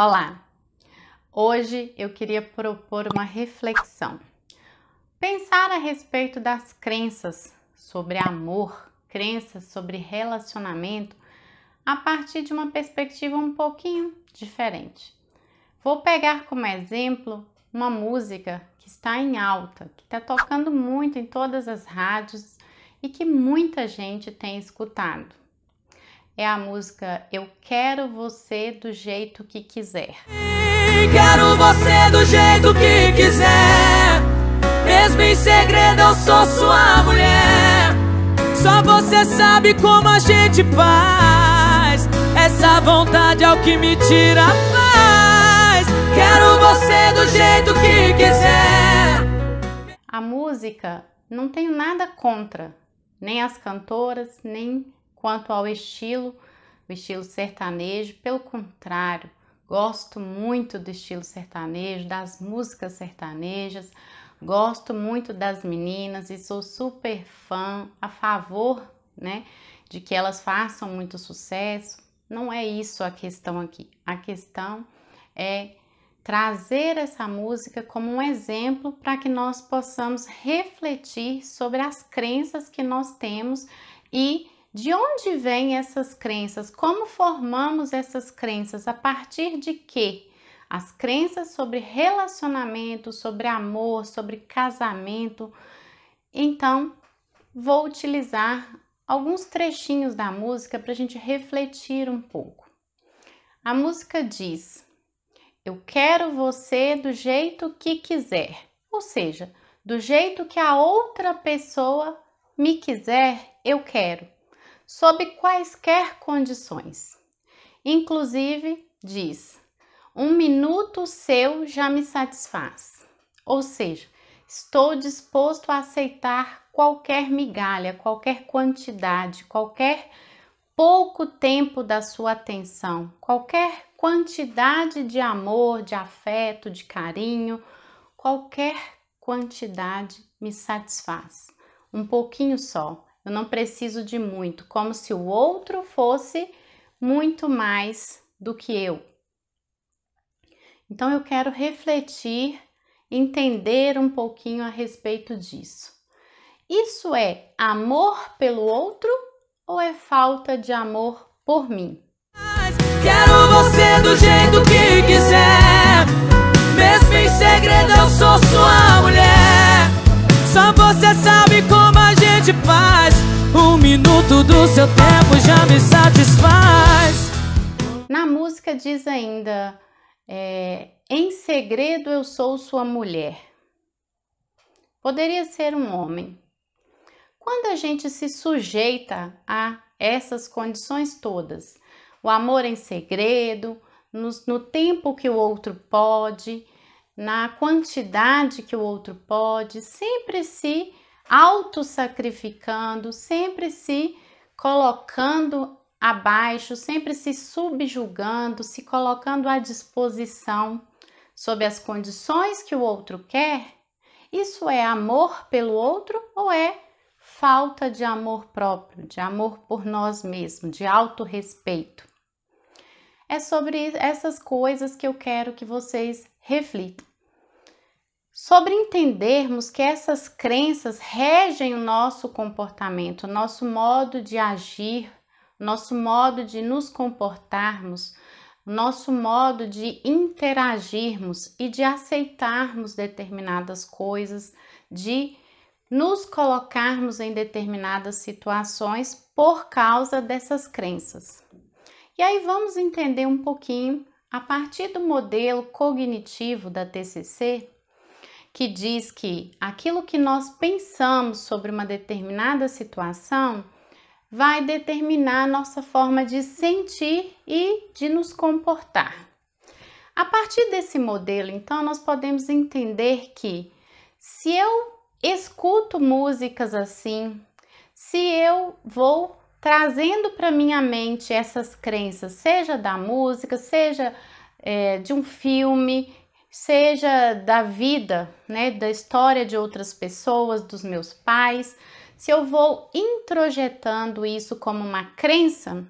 Olá! Hoje eu queria propor uma reflexão. Pensar a respeito das crenças sobre amor, crenças sobre relacionamento, a partir de uma perspectiva um pouquinho diferente. Vou pegar como exemplo uma música que está em alta, que está tocando muito em todas as rádios e que muita gente tem escutado é a música Eu Quero Você do Jeito Que Quiser. Quero você do jeito que quiser, mesmo em segredo eu sou sua mulher. Só você sabe como a gente faz. Essa vontade é o que me tira a paz. Quero você do jeito que quiser. A música não tenho nada contra, nem as cantoras, nem Quanto ao estilo, o estilo sertanejo, pelo contrário, gosto muito do estilo sertanejo, das músicas sertanejas, gosto muito das meninas e sou super fã, a favor, né, de que elas façam muito sucesso. Não é isso a questão aqui. A questão é trazer essa música como um exemplo para que nós possamos refletir sobre as crenças que nós temos e de onde vêm essas crenças? Como formamos essas crenças? A partir de quê? As crenças sobre relacionamento, sobre amor, sobre casamento. Então, vou utilizar alguns trechinhos da música para a gente refletir um pouco. A música diz: Eu quero você do jeito que quiser, ou seja, do jeito que a outra pessoa me quiser, eu quero sob quaisquer condições. Inclusive, diz: um minuto seu já me satisfaz. Ou seja, estou disposto a aceitar qualquer migalha, qualquer quantidade, qualquer pouco tempo da sua atenção, qualquer quantidade de amor, de afeto, de carinho, qualquer quantidade me satisfaz. Um pouquinho só, eu não preciso de muito, como se o outro fosse muito mais do que eu. Então eu quero refletir, entender um pouquinho a respeito disso. Isso é amor pelo outro ou é falta de amor por mim? Quero você do jeito que quiser. Mesmo em segredo, eu sou sua mulher. Só você sabe como a de paz. Um minuto do seu tempo já me satisfaz. Na música diz ainda: é, Em segredo eu sou sua mulher. Poderia ser um homem. Quando a gente se sujeita a essas condições todas, o amor em segredo, no, no, tempo que o outro pode, na quantidade que o outro pode, sempre se autossacrificando, sempre se colocando abaixo, sempre se subjugando, se colocando à disposição sob as condições que o outro quer, isso é amor pelo outro ou é falta de amor próprio, de amor por nós mesmos, de autorrespeito? É sobre essas coisas que eu quero que vocês reflitam sobre entendermos que essas crenças regem o nosso comportamento, o nosso modo de agir, nosso modo de nos comportarmos, nosso modo de interagirmos e de aceitarmos determinadas coisas, de nos colocarmos em determinadas situações por causa dessas crenças. E aí vamos entender um pouquinho a partir do modelo cognitivo da TCC que diz que aquilo que nós pensamos sobre uma determinada situação vai determinar a nossa forma de sentir e de nos comportar. A partir desse modelo, então, nós podemos entender que se eu escuto músicas assim, se eu vou trazendo para minha mente essas crenças, seja da música, seja é, de um filme, seja da vida, né, da história de outras pessoas, dos meus pais, se eu vou introjetando isso como uma crença,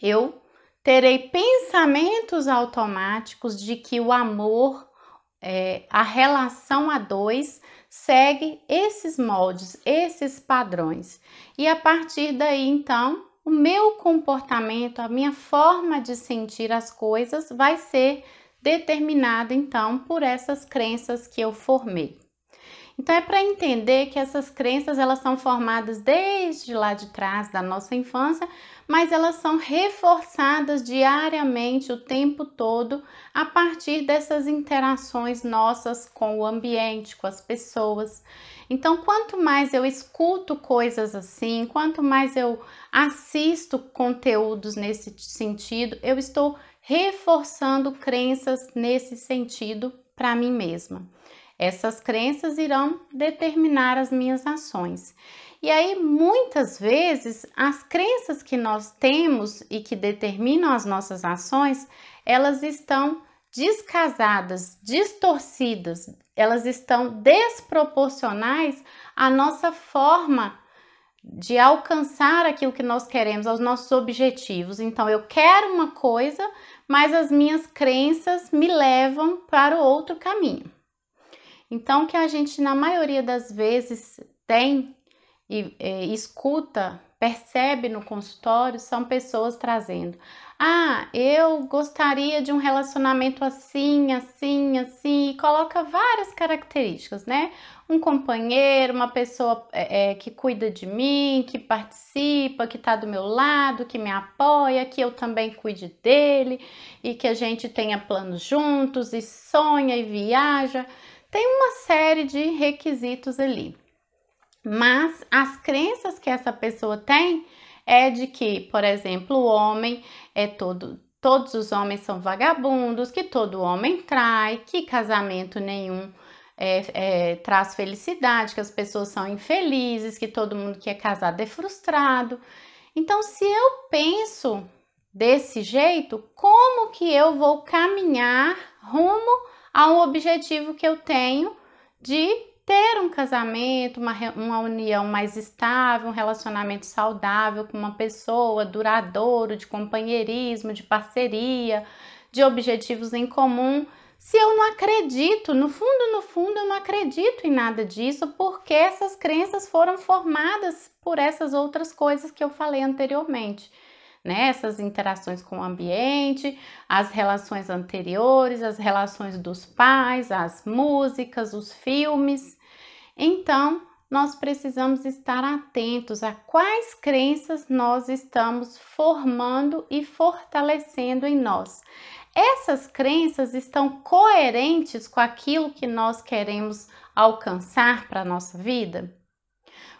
eu terei pensamentos automáticos de que o amor, é, a relação a dois, segue esses moldes, esses padrões. E a partir daí, então, o meu comportamento, a minha forma de sentir as coisas vai ser determinada então por essas crenças que eu formei. Então é para entender que essas crenças elas são formadas desde lá de trás da nossa infância, mas elas são reforçadas diariamente o tempo todo a partir dessas interações nossas com o ambiente, com as pessoas. Então, quanto mais eu escuto coisas assim, quanto mais eu assisto conteúdos nesse sentido, eu estou reforçando crenças nesse sentido para mim mesma. Essas crenças irão determinar as minhas ações. E aí, muitas vezes, as crenças que nós temos e que determinam as nossas ações, elas estão descasadas, distorcidas, elas estão desproporcionais à nossa forma de alcançar aquilo que nós queremos, aos nossos objetivos. Então, eu quero uma coisa, mas as minhas crenças me levam para o outro caminho. Então, o que a gente, na maioria das vezes, tem e, e escuta percebe no consultório são pessoas trazendo: "Ah, eu gostaria de um relacionamento assim, assim, assim", e coloca várias características, né? Um companheiro, uma pessoa é, é que cuida de mim, que participa, que está do meu lado, que me apoia, que eu também cuide dele e que a gente tenha planos juntos e sonha e viaja. Tem uma série de requisitos ali mas as crenças que essa pessoa tem é de que, por exemplo, o homem é todo, todos os homens são vagabundos, que todo homem trai, que casamento nenhum é, é, traz felicidade, que as pessoas são infelizes, que todo mundo que é casado é frustrado. Então, se eu penso desse jeito, como que eu vou caminhar rumo a um objetivo que eu tenho de ter um casamento, uma, uma união mais estável, um relacionamento saudável com uma pessoa, duradouro, de companheirismo, de parceria, de objetivos em comum. Se eu não acredito, no fundo, no fundo, eu não acredito em nada disso, porque essas crenças foram formadas por essas outras coisas que eu falei anteriormente. Né? Essas interações com o ambiente, as relações anteriores, as relações dos pais, as músicas, os filmes. Então, nós precisamos estar atentos a quais crenças nós estamos formando e fortalecendo em nós. Essas crenças estão coerentes com aquilo que nós queremos alcançar para a nossa vida?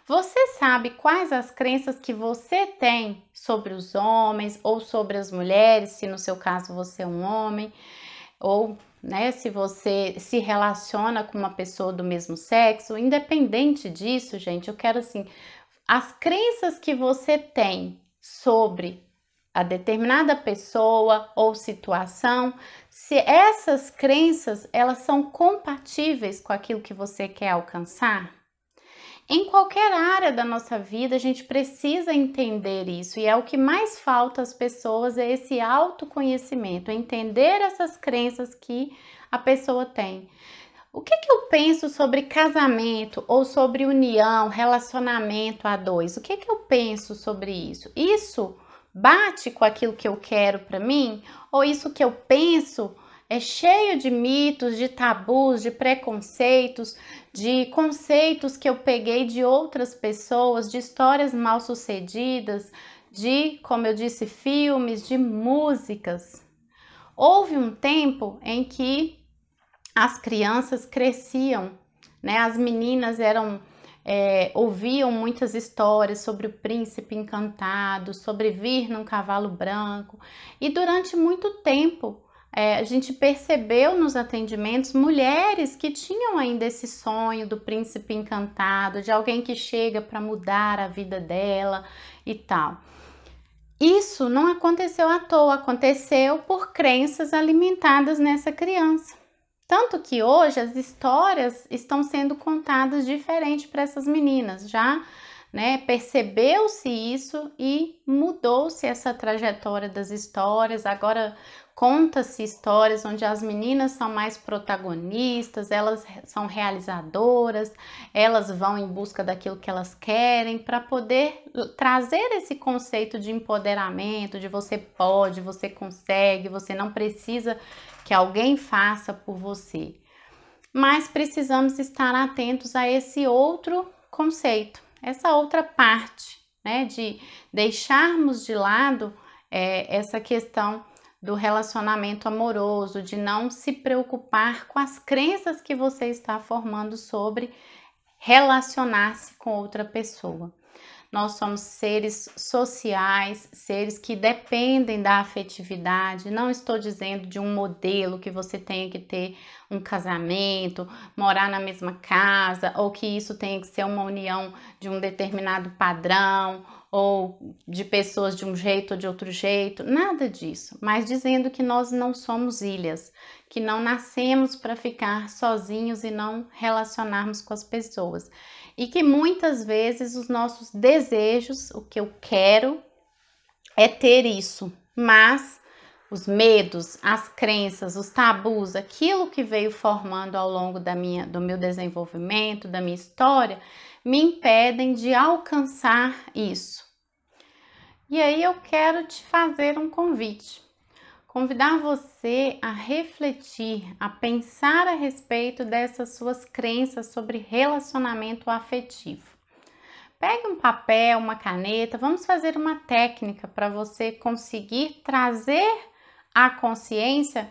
Você sabe quais as crenças que você tem sobre os homens ou sobre as mulheres, se no seu caso você é um homem, ou né? Se você se relaciona com uma pessoa do mesmo sexo, independente disso, gente, eu quero assim, as crenças que você tem sobre a determinada pessoa ou situação, se essas crenças elas são compatíveis com aquilo que você quer alcançar, em qualquer área da nossa vida, a gente precisa entender isso e é o que mais falta às pessoas é esse autoconhecimento, é entender essas crenças que a pessoa tem. O que, que eu penso sobre casamento ou sobre união, relacionamento a dois? O que, que eu penso sobre isso? Isso bate com aquilo que eu quero para mim? Ou isso que eu penso é cheio de mitos, de tabus, de preconceitos, de conceitos que eu peguei de outras pessoas, de histórias mal sucedidas, de, como eu disse, filmes, de músicas. Houve um tempo em que as crianças cresciam, né? As meninas eram é, ouviam muitas histórias sobre o príncipe encantado, sobre vir num cavalo branco, e durante muito tempo é, a gente percebeu nos atendimentos mulheres que tinham ainda esse sonho do príncipe encantado, de alguém que chega para mudar a vida dela e tal. Isso não aconteceu à toa, aconteceu por crenças alimentadas nessa criança. Tanto que hoje as histórias estão sendo contadas diferente para essas meninas, já né? Percebeu-se isso e mudou-se essa trajetória das histórias. Agora conta-se histórias onde as meninas são mais protagonistas, elas são realizadoras, elas vão em busca daquilo que elas querem para poder trazer esse conceito de empoderamento, de você pode, você consegue, você não precisa que alguém faça por você. Mas precisamos estar atentos a esse outro conceito, essa outra parte, né, de deixarmos de lado é, essa questão do relacionamento amoroso, de não se preocupar com as crenças que você está formando sobre relacionar-se com outra pessoa nós somos seres sociais, seres que dependem da afetividade. Não estou dizendo de um modelo que você tenha que ter um casamento, morar na mesma casa, ou que isso tenha que ser uma união de um determinado padrão, ou de pessoas de um jeito ou de outro jeito, nada disso, mas dizendo que nós não somos ilhas, que não nascemos para ficar sozinhos e não relacionarmos com as pessoas e que muitas vezes os nossos desejos, o que eu quero é ter isso, mas os medos, as crenças, os tabus, aquilo que veio formando ao longo da minha, do meu desenvolvimento, da minha história, me impedem de alcançar isso. E aí eu quero te fazer um convite convidar você a refletir, a pensar a respeito dessas suas crenças sobre relacionamento afetivo. Pegue um papel, uma caneta, vamos fazer uma técnica para você conseguir trazer à consciência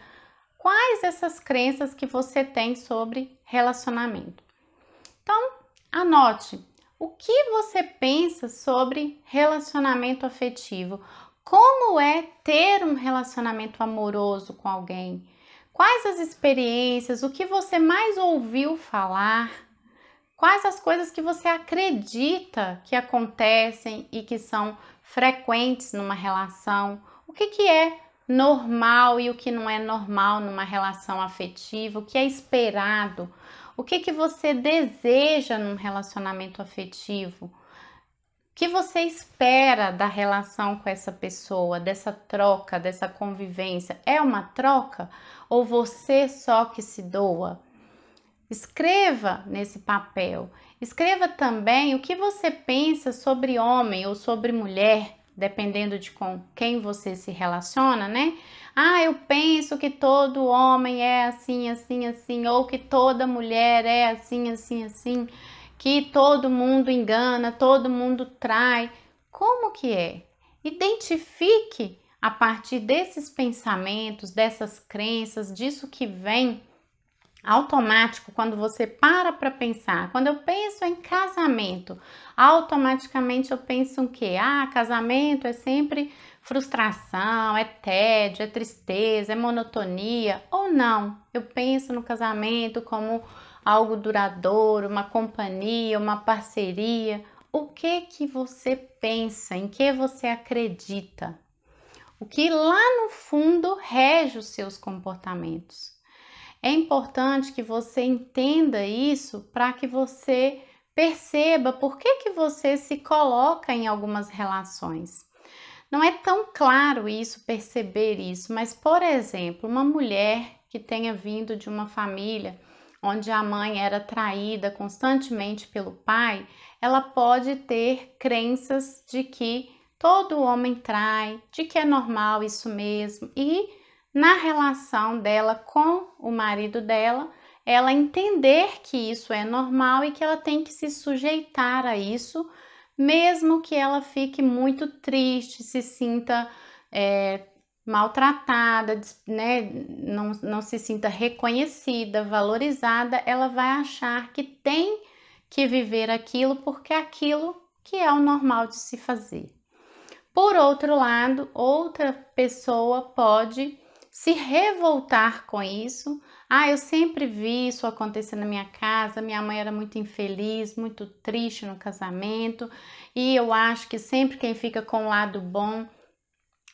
quais essas crenças que você tem sobre relacionamento. Então, anote o que você pensa sobre relacionamento afetivo? Como é ter um relacionamento amoroso com alguém? Quais as experiências? O que você mais ouviu falar? Quais as coisas que você acredita que acontecem e que são frequentes numa relação? O que, que é normal e o que não é normal numa relação afetiva? O que é esperado? O que, que você deseja num relacionamento afetivo? que você espera da relação com essa pessoa, dessa troca, dessa convivência? É uma troca ou você só que se doa? Escreva nesse papel. Escreva também o que você pensa sobre homem ou sobre mulher, dependendo de com quem você se relaciona, né? Ah, eu penso que todo homem é assim, assim, assim, ou que toda mulher é assim, assim, assim que todo mundo engana, todo mundo trai. Como que é? Identifique a partir desses pensamentos, dessas crenças, disso que vem automático quando você para para pensar. Quando eu penso em casamento, automaticamente eu penso em que? Ah, casamento é sempre frustração, é tédio, é tristeza, é monotonia ou não. Eu penso no casamento como algo duradouro, uma companhia, uma parceria. O que que você pensa? Em que você acredita? O que lá no fundo rege os seus comportamentos? É importante que você entenda isso para que você perceba por que que você se coloca em algumas relações. Não é tão claro isso, perceber isso, mas por exemplo, uma mulher que tenha vindo de uma família onde a mãe era traída constantemente pelo pai, ela pode ter crenças de que todo homem trai, de que é normal isso mesmo, e na relação dela com o marido dela, ela entender que isso é normal e que ela tem que se sujeitar a isso, mesmo que ela fique muito triste, se sinta é, maltratada, né, não, não se sinta reconhecida, valorizada, ela vai achar que tem que viver aquilo porque é aquilo que é o normal de se fazer. Por outro lado, outra pessoa pode se revoltar com isso. Ah, eu sempre vi isso acontecer na minha casa, minha mãe era muito infeliz, muito triste no casamento, e eu acho que sempre quem fica com o lado bom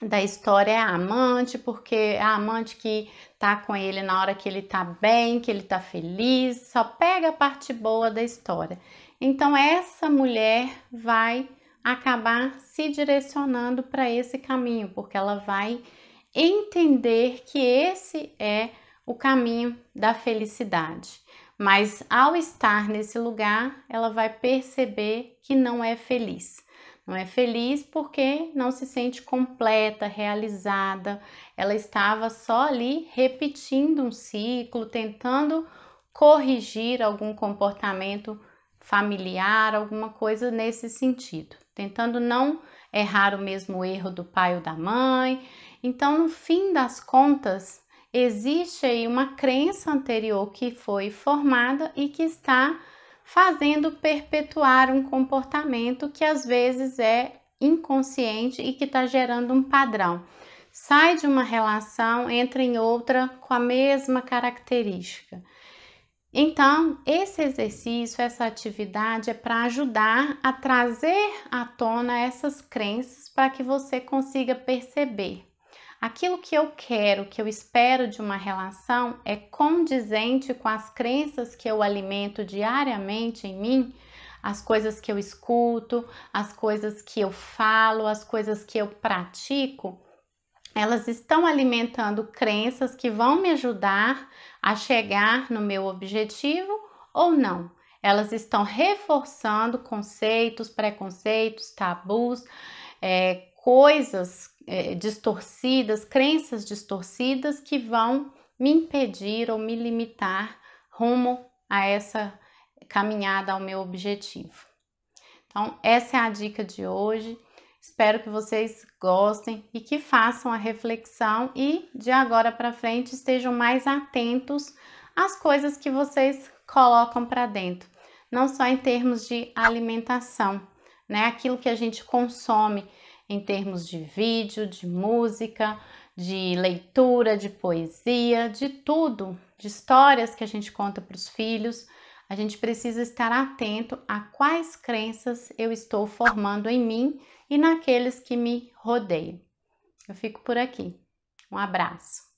da história é a amante, porque é a amante que tá com ele na hora que ele tá bem, que ele tá feliz, só pega a parte boa da história. Então essa mulher vai acabar se direcionando para esse caminho, porque ela vai entender que esse é o caminho da felicidade. Mas ao estar nesse lugar, ela vai perceber que não é feliz. Não é feliz porque não se sente completa, realizada. Ela estava só ali repetindo um ciclo, tentando corrigir algum comportamento familiar, alguma coisa nesse sentido, tentando não errar o mesmo erro do pai ou da mãe. Então, no fim das contas, existe aí uma crença anterior que foi formada e que está fazendo perpetuar um comportamento que às vezes é inconsciente e que está gerando um padrão. Sai de uma relação, entra em outra com a mesma característica. Então, esse exercício, essa atividade é para ajudar a trazer à tona essas crenças para que você consiga perceber Aquilo que eu quero, que eu espero de uma relação é condizente com as crenças que eu alimento diariamente em mim, as coisas que eu escuto, as coisas que eu falo, as coisas que eu pratico. Elas estão alimentando crenças que vão me ajudar a chegar no meu objetivo ou não elas estão reforçando conceitos, preconceitos, tabus, é, coisas é, distorcidas, crenças distorcidas que vão me impedir ou me limitar rumo a essa caminhada ao meu objetivo. Então, essa é a dica de hoje. Espero que vocês gostem e que façam a reflexão e de agora para frente estejam mais atentos às coisas que vocês colocam para dentro, não só em termos de alimentação, né? Aquilo que a gente consome, em termos de vídeo, de música, de leitura, de poesia, de tudo, de histórias que a gente conta para os filhos. A gente precisa estar atento a quais crenças eu estou formando em mim e naqueles que me rodeiam. Eu fico por aqui. Um abraço.